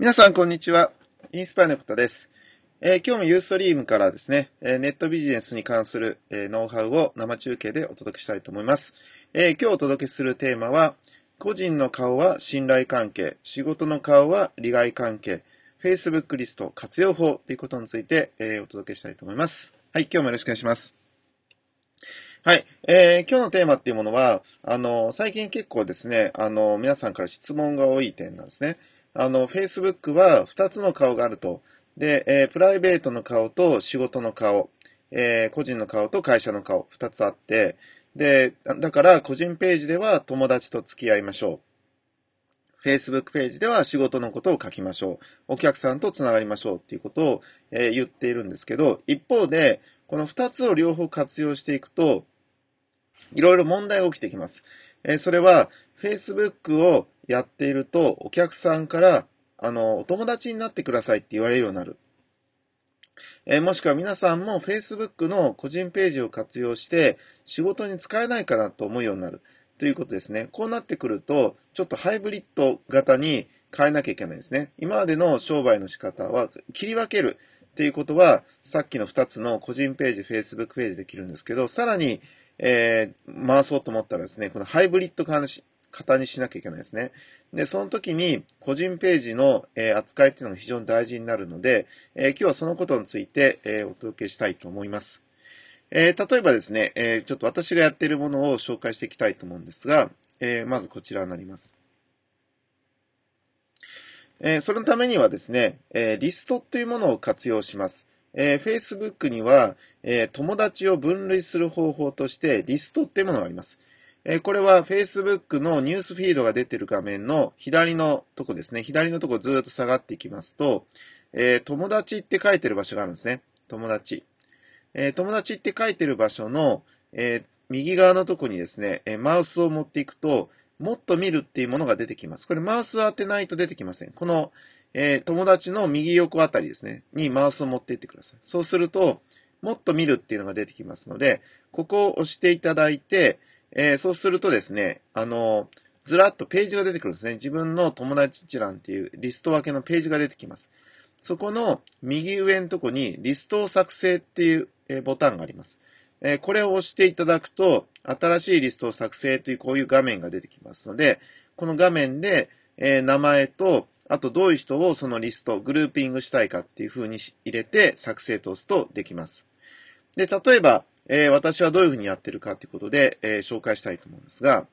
皆さん、こんにちは。インスパイのことです。えー、今日もユーストリームからですね、えー、ネットビジネスに関する、えー、ノウハウを生中継でお届けしたいと思います。え今日お届けするテーマは、個人の顔は信頼関係、仕事の顔は利害関係、Facebook リスト活用法ということについて、えお届けしたいと思います。はい、今日もよろしくお願いします。はい。えー、今日のテーマっていうものは、あの、最近結構ですね、あの、皆さんから質問が多い点なんですね。あの、Facebook は2つの顔があると。で、えー、プライベートの顔と仕事の顔、えー、個人の顔と会社の顔、2つあって、で、だから個人ページでは友達と付き合いましょう。Facebook ページでは仕事のことを書きましょう。お客さんとつながりましょうっていうことを、えー、言っているんですけど、一方で、この2つを両方活用していくと、いろいろ問題が起きてきます。えー、それは、Facebook をやっていると、お客さんから、あの、お友達になってくださいって言われるようになる。えー、もしくは皆さんも Facebook の個人ページを活用して仕事に使えないかなと思うようになるということですね。こうなってくると、ちょっとハイブリッド型に変えなきゃいけないですね。今までの商売の仕方は切り分けるっていうことは、さっきの2つの個人ページ、Facebook ページできるんですけど、さらに、えー、回そうと思ったらですね、このハイブリッド型にしなきゃいけないですね。で、その時に個人ページの、え扱いっていうのが非常に大事になるので、え今日はそのことについて、えお届けしたいと思います。え例えばですね、えちょっと私がやっているものを紹介していきたいと思うんですが、えまずこちらになります。えそれのためにはですね、えリストというものを活用します。え Facebook には、え友達を分類する方法としてリストっていうものがあります。えー、これは Facebook のニュースフィードが出てる画面の左のとこですね。左のとこずっと下がっていきますと、えー、友達って書いてる場所があるんですね。友達。えー、友達って書いてる場所の、え右側のとこにですね、えマウスを持っていくと、もっと見るっていうものが出てきます。これマウスを当てないと出てきません。この、え友達の右横あたりですね、にマウスを持っていってください。そうすると、もっと見るっていうのが出てきますので、ここを押していただいて、えー、そうするとですね、あの、ずらっとページが出てくるんですね。自分の友達一覧っていうリスト分けのページが出てきます。そこの右上のとこにリストを作成っていうボタンがあります。えー、これを押していただくと、新しいリストを作成というこういう画面が出てきますので、この画面で、えー、名前と、あとどういう人をそのリスト、グルーピングしたいかっていう風に入れて作成と押すとできます。で、例えば、えー、私はどういうふうにやってるかということで、えー、紹介したいと思うんですが、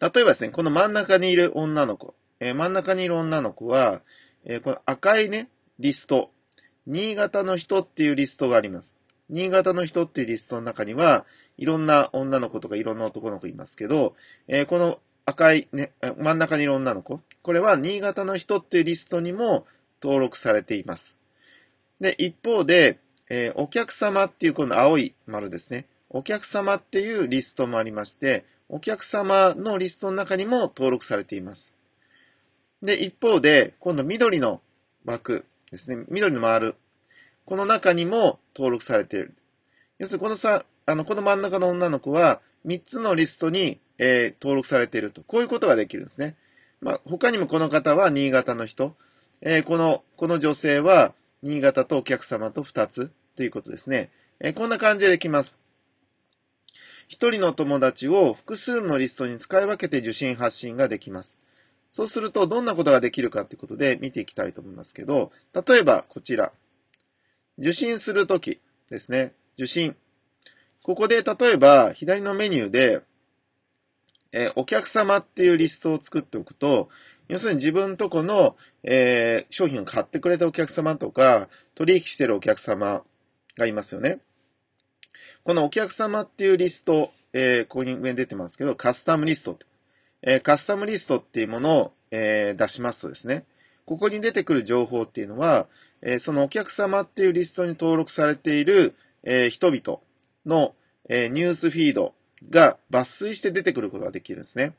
例えばですね、この真ん中にいる女の子、えー、真ん中にいる女の子は、えこの赤いね、リスト、新潟の人っていうリストがあります。新潟の人っていうリストの中には、いろんな女の子とかいろんな男の子いますけど、えこの赤いね、真ん中にいる女の子、これは新潟の人っていうリストにも登録されています。で、一方で、えー、お客様っていうこの青い丸ですね。お客様っていうリストもありまして、お客様のリストの中にも登録されています。で、一方で、今度緑の枠ですね。緑の丸。この中にも登録されている。要するにこのさ、あの、この真ん中の女の子は、3つのリストに、えー、登録されていると。こういうことができるんですね。まあ、他にもこの方は新潟の人。えー、この、この女性は新潟とお客様と2つということですね。えこんな感じでできます。1人の友達を複数のリストに使い分けて受信発信ができます。そうするとどんなことができるかということで見ていきたいと思いますけど、例えばこちら。受信するときですね。受信。ここで例えば左のメニューで、えお客様っていうリストを作っておくと、要するに自分とこの、えー、商品を買ってくれたお客様とか、取引してるお客様がいますよね。このお客様っていうリスト、えー、ここに上に出てますけど、カスタムリスト。えー、カスタムリストっていうものを、えー、出しますとですね、ここに出てくる情報っていうのは、えー、そのお客様っていうリストに登録されている、えー、人々の、えー、ニュースフィードが抜粋して出てくることができるんですね。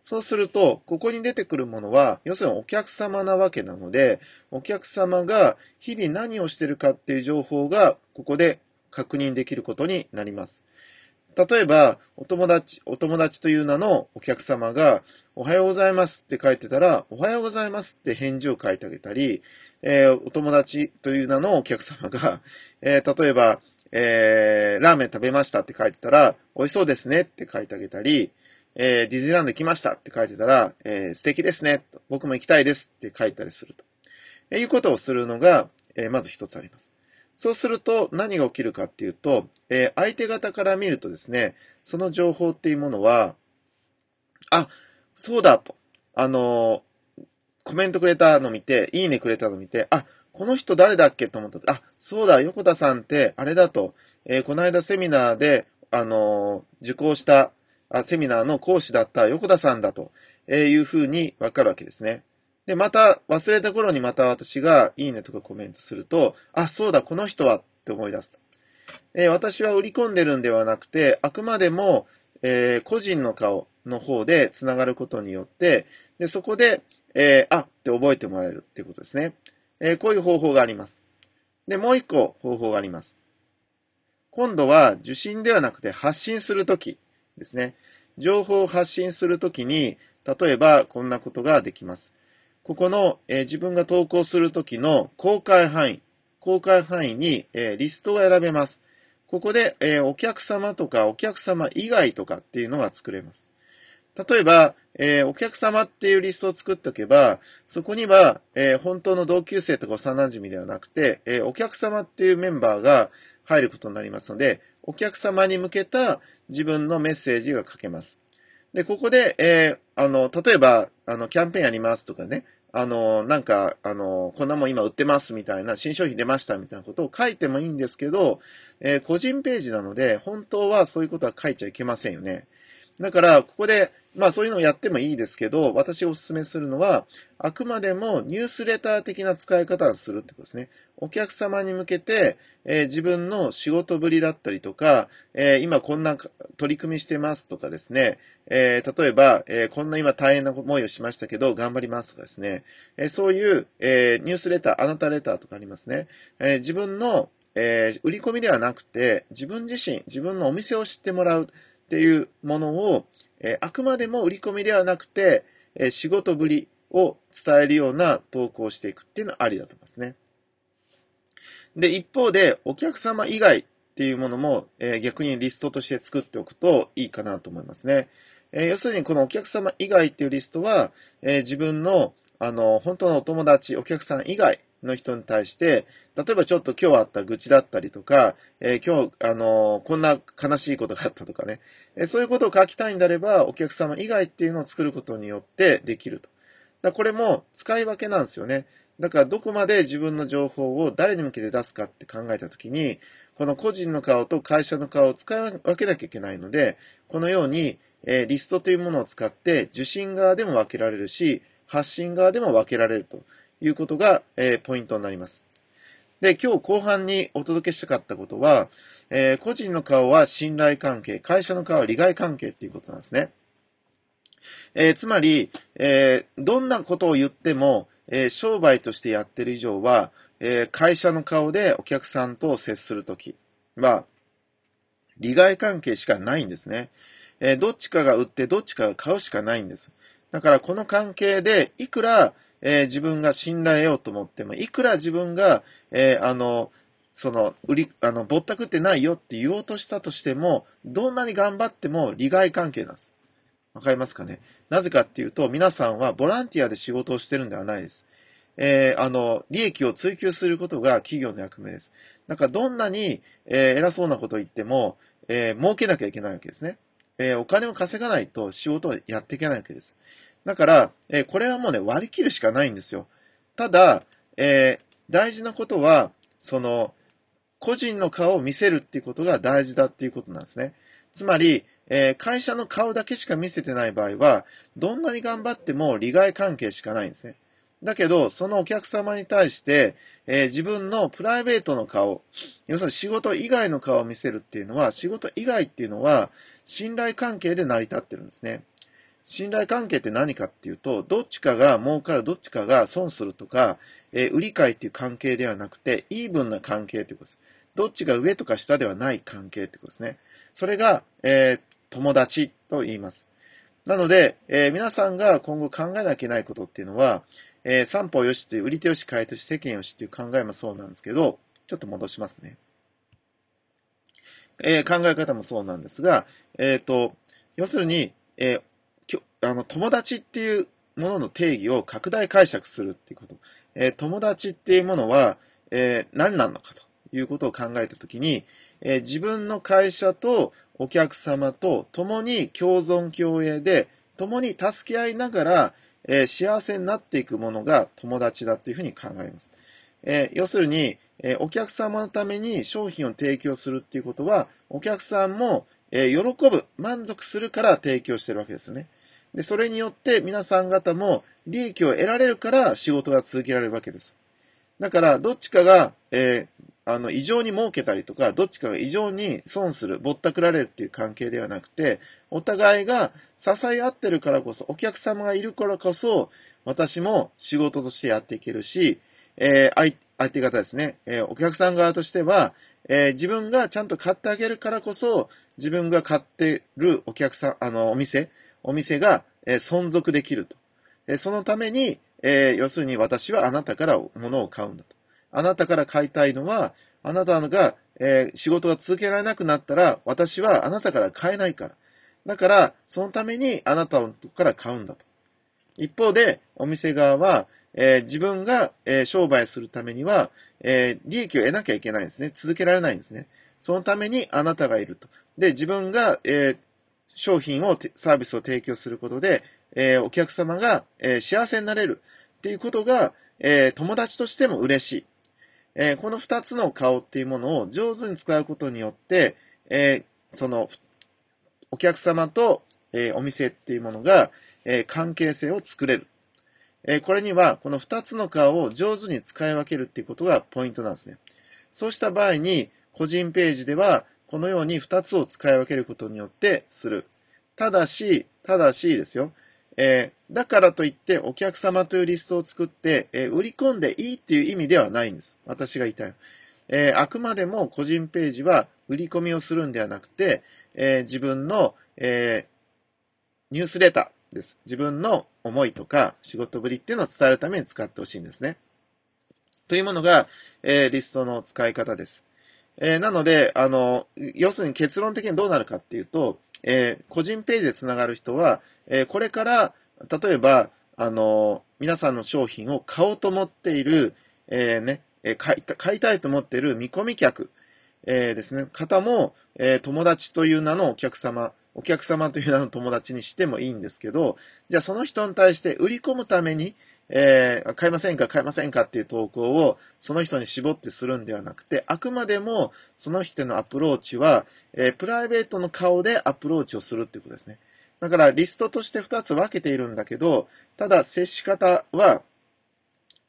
そうすると、ここに出てくるものは、要するにお客様なわけなので、お客様が日々何をしてるかっていう情報が、ここで確認できることになります。例えば、お友達、お友達という名のお客様が、おはようございますって書いてたら、おはようございますって返事を書いてあげたり、えー、お友達という名のお客様が、えー、例えば、えー、ラーメン食べましたって書いてたら、美味しそうですねって書いてあげたり、えー、ディズニーランド来ましたって書いてたら、えー、素敵ですね。僕も行きたいですって書いたりすると。えいうことをするのが、えまず一つあります。そうすると何が起きるかっていうと、え相手方から見るとですね、その情報っていうものは、あ、そうだと。あのコメントくれたの見て、いいねくれたの見て、あ、この人誰だっけと思ったあ、そうだ、横田さんって、あれだと、えー、この間セミナーで、あのー、受講したあセミナーの講師だった横田さんだというふうにわかるわけですね。で、また忘れた頃にまた私がいいねとかコメントすると、あ、そうだ、この人はって思い出すと。え私は売り込んでるんではなくて、あくまでも、えー、個人の顔の方で繋がることによって、でそこで、えー、あって覚えてもらえるっていうことですね、えー、こういう方法があります。で、もう一個方法があります。今度は受信ではなくて発信するとき。ですね。情報を発信するときに、例えばこんなことができます。ここの、えー、自分が投稿するときの公開範囲、公開範囲に、えー、リストを選べます。ここで、えー、お客様とかお客様以外とかっていうのが作れます。例えば、えー、お客様っていうリストを作っておけば、そこには、えー、本当の同級生とか幼馴染ではなくて、えー、お客様っていうメンバーが入ることになりますので、お客様に向けた自分のメッセージが書けます。で、ここで、えあの、例えば、あの、キャンペーンやりますとかね、あの、なんか、あの、こんなもん今売ってますみたいな、新商品出ましたみたいなことを書いてもいいんですけど、えー、個人ページなので、本当はそういうことは書いちゃいけませんよね。だから、ここで、まあそういうのをやってもいいですけど、私お勧めするのは、あくまでもニュースレター的な使い方をするってことですね。お客様に向けて、えー、自分の仕事ぶりだったりとか、えー、今こんな取り組みしてますとかですね、えー、例えば、えこんな今大変な思いをしましたけど、頑張りますとかですね、えそういう、えニュースレター、あなたレターとかありますね。え自分の、え売り込みではなくて、自分自身、自分のお店を知ってもらうっていうものを、えあくまでも売り込みではなくて、え仕事ぶりを伝えるような投稿をしていくっていうのはありだと思いますね。で、一方で、お客様以外っていうものも、え逆にリストとして作っておくといいかなと思いますね。え要するに、このお客様以外っていうリストは、え自分の、あの、本当のお友達、お客さん以外の人に対して、例えばちょっと今日あった愚痴だったりとか、えー、今日、あのー、こんな悲しいことがあったとかね、えー、そういうことを書きたいんであれば、お客様以外っていうのを作ることによってできると。だこれも使い分けなんですよね。だからどこまで自分の情報を誰に向けて出すかって考えたときに、この個人の顔と会社の顔を使い分けなきゃいけないので、このように、えー、リストというものを使って受信側でも分けられるし、発信側でも分けられるということが、えー、ポイントになります。で、今日後半にお届けしたかったことは、えー、個人の顔は信頼関係、会社の顔は利害関係っていうことなんですね。えー、つまり、えー、どんなことを言っても、えー、商売としてやってる以上は、えー、会社の顔でお客さんと接するときは、利害関係しかないんですね。えー、どっちかが売って、どっちかが買うしかないんです。だからこの関係で、いくら、えー、自分が信頼をと思っても、いくら自分が、えー、あの、その、売り、あの、ぼったくってないよって言おうとしたとしても、どんなに頑張っても利害関係なんです。わかりますかねなぜかっていうと、皆さんはボランティアで仕事をしてるんではないです。えー、あの、利益を追求することが企業の役目です。だからどんなに、えー、偉そうなことを言っても、えー、儲けなきゃいけないわけですね。えお金を稼がないと仕事をやっていけないわけです。だから、えー、これはもうね、割り切るしかないんですよ。ただ、えー、大事なことは、その、個人の顔を見せるっていうことが大事だっていうことなんですね。つまり、えー、会社の顔だけしか見せてない場合は、どんなに頑張っても利害関係しかないんですね。だけど、そのお客様に対して、えー、自分のプライベートの顔、要するに仕事以外の顔を見せるっていうのは、仕事以外っていうのは、信頼関係で成り立ってるんですね。信頼関係って何かっていうと、どっちかが儲かる、どっちかが損するとか、えー、売り買いっていう関係ではなくて、イーブンな関係ってことです。どっちが上とか下ではない関係ってことですね。それが、えー、友達と言います。なので、えー、皆さんが今後考えなきゃいけないことっていうのは、えー、三方よしという、売り手よし、買い手し、世間よしっていう考えもそうなんですけど、ちょっと戻しますね。えー、考え方もそうなんですが、えっ、ー、と、要するに、えあの、友達っていうものの定義を拡大解釈するっていうこと。えー、友達っていうものは、えー、何なのかということを考えたときに、えー、自分の会社とお客様と共に共存共栄で、共に助け合いながら、えー、幸せになっていくものが友達だというふうに考えます。えー、要するに、えー、お客様のために商品を提供するっていうことは、お客さんも、え喜ぶ、満足するから提供してるわけですね。で、それによって皆さん方も利益を得られるから仕事が続けられるわけです。だから、どっちかが、えー、あの、異常に儲けたりとか、どっちかが異常に損する、ぼったくられるっていう関係ではなくて、お互いが支え合ってるからこそ、お客様がいるからこそ、私も仕事としてやっていけるし、えー、相相手方ですね、えー、お客さん側としては、えー、自分がちゃんと買ってあげるからこそ、自分が買ってるお客さん、あの、お店、お店が、え存続できると。えそのために、え要するに私はあなたから物を買うんだと。あなたから買いたいのは、あなたが、え仕事が続けられなくなったら、私はあなたから買えないから。だから、そのためにあなたのとこから買うんだと。一方で、お店側は、えー、自分が、えー、商売するためには、えー、利益を得なきゃいけないんですね。続けられないんですね。そのためにあなたがいると。で、自分が、え商品を、サービスを提供することで、えー、お客様が、えー、幸せになれるっていうことが、えー、友達としても嬉しい。えこの二つの顔っていうものを上手に使うことによって、えその、お客様と、えお店っていうものが、え関係性を作れる。えこれには、この二つの顔を上手に使い分けるっていうことがポイントなんですね。そうした場合に、個人ページでは、このように2つを使い分けることによってする。ただし、ただしですよ。えー、だからといってお客様というリストを作って、えー、売り込んでいいっていう意味ではないんです。私が言いたい。えー、あくまでも個人ページは売り込みをするんではなくて、え自分の、えニュースレターです。自分の思いとか仕事ぶりっていうのを伝えるために使ってほしいんですね。というものが、えリストの使い方です。えー、なので、あの、要するに結論的にどうなるかっていうと、えー、個人ページでつながる人は、えー、これから、例えば、あの、皆さんの商品を買おうと思っている、えー、ね、買い買いたいと思っている見込み客、えー、ですね、方も、えー、友達という名のお客様、お客様という名の友達にしてもいいんですけど、じゃあその人に対して売り込むために、えー、買いませんか買いませんかっていう投稿をその人に絞ってするんではなくて、あくまでもその人のアプローチは、えー、プライベートの顔でアプローチをするっていうことですね。だからリストとして2つ分けているんだけど、ただ接し方は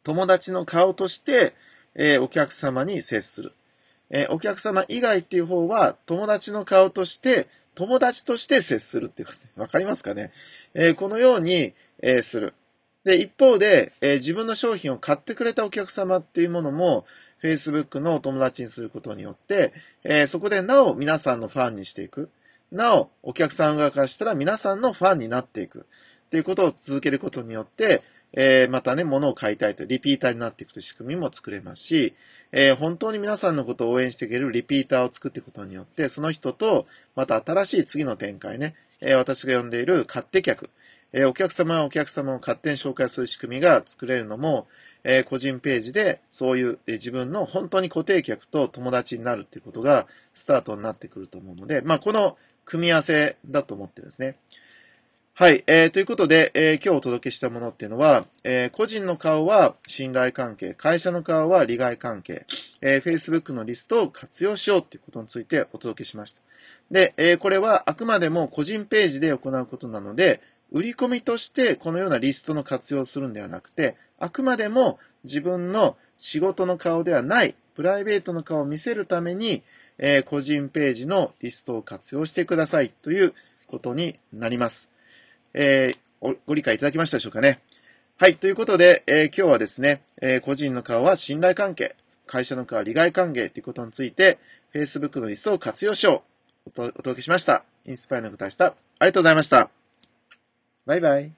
友達の顔として、えー、お客様に接する。えー、お客様以外っていう方は友達の顔として友達として接するっていうか、わかりますかね、えー、このように、えー、する。で、一方で、えー、自分の商品を買ってくれたお客様っていうものも、Facebook のお友達にすることによって、えー、そこでなお皆さんのファンにしていく。なお、お客さん側からしたら皆さんのファンになっていく。っていうことを続けることによって、えー、またね、物を買いたいと、リピーターになっていくという仕組みも作れますし、えー、本当に皆さんのことを応援していけるリピーターを作っていくことによって、その人と、また新しい次の展開ね、えー、私が呼んでいる買って客、えー、お客様はお客様を勝手に紹介する仕組みが作れるのも、えー、個人ページでそういう、えー、自分の本当に固定客と友達になるっていうことがスタートになってくると思うので、まあ、この組み合わせだと思ってるんですね。はい。えー、ということで、えー、今日お届けしたものっていうのは、えー、個人の顔は信頼関係、会社の顔は利害関係、えー、Facebook のリストを活用しようっていうことについてお届けしました。で、えー、これはあくまでも個人ページで行うことなので、売り込みとしてこのようなリストの活用するんではなくて、あくまでも自分の仕事の顔ではない、プライベートの顔を見せるために、えー、個人ページのリストを活用してくださいということになります。えー、ご理解いただきましたでしょうかね。はい、ということで、えー、今日はですね、え個人の顔は信頼関係、会社の顔は利害関係ということについて、Facebook のリストを活用しようお届けしました。インスパイアの方でした。ありがとうございました。拜拜。